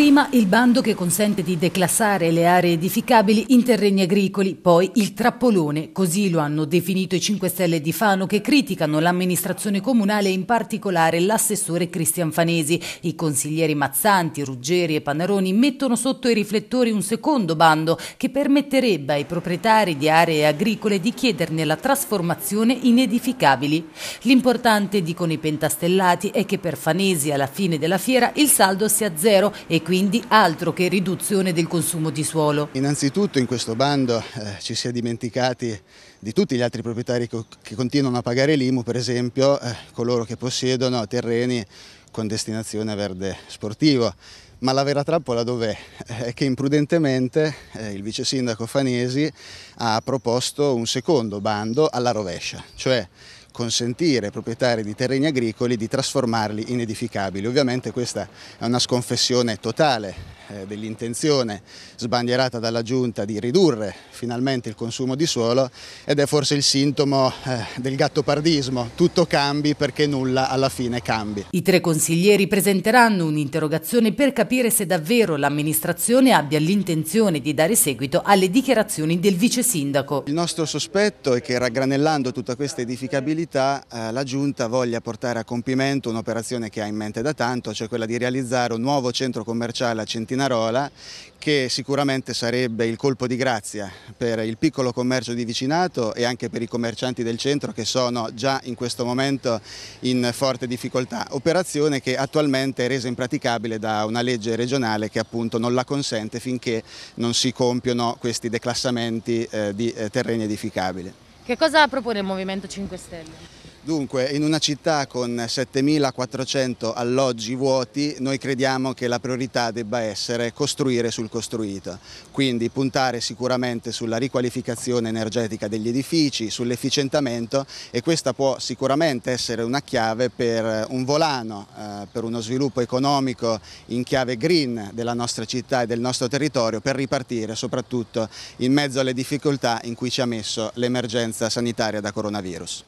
Prima il bando che consente di declassare le aree edificabili in terreni agricoli, poi il trappolone, così lo hanno definito i 5 Stelle di Fano che criticano l'amministrazione comunale e in particolare l'assessore Cristian Fanesi. I consiglieri Mazzanti, Ruggeri e Panaroni mettono sotto i riflettori un secondo bando che permetterebbe ai proprietari di aree agricole di chiederne la trasformazione in edificabili. L'importante, dicono i pentastellati, è che per Fanesi alla fine della fiera il saldo sia zero e quindi quindi altro che riduzione del consumo di suolo. Innanzitutto in questo bando eh, ci si è dimenticati di tutti gli altri proprietari co che continuano a pagare l'IMU, per esempio eh, coloro che possiedono terreni con destinazione verde sportivo. Ma la vera trappola dov'è? Eh, è che imprudentemente eh, il vice sindaco Fanesi ha proposto un secondo bando alla rovescia, cioè consentire ai proprietari di terreni agricoli di trasformarli in edificabili. Ovviamente questa è una sconfessione totale eh, dell'intenzione sbandierata dalla Giunta di ridurre finalmente il consumo di suolo ed è forse il sintomo eh, del gattopardismo, tutto cambi perché nulla alla fine cambi. I tre consiglieri presenteranno un'interrogazione per capire se davvero l'amministrazione abbia l'intenzione di dare seguito alle dichiarazioni del vice sindaco. Il nostro sospetto è che raggranellando tutta questa edificabilità possibilità eh, la Giunta voglia portare a compimento un'operazione che ha in mente da tanto, cioè quella di realizzare un nuovo centro commerciale a Centinarola che sicuramente sarebbe il colpo di grazia per il piccolo commercio di vicinato e anche per i commercianti del centro che sono già in questo momento in forte difficoltà, operazione che attualmente è resa impraticabile da una legge regionale che appunto non la consente finché non si compiono questi declassamenti eh, di eh, terreni edificabili. Che cosa propone il Movimento 5 Stelle? Dunque, in una città con 7.400 alloggi vuoti, noi crediamo che la priorità debba essere costruire sul costruito, quindi puntare sicuramente sulla riqualificazione energetica degli edifici, sull'efficientamento e questa può sicuramente essere una chiave per un volano, eh, per uno sviluppo economico in chiave green della nostra città e del nostro territorio per ripartire soprattutto in mezzo alle difficoltà in cui ci ha messo l'emergenza sanitaria da coronavirus.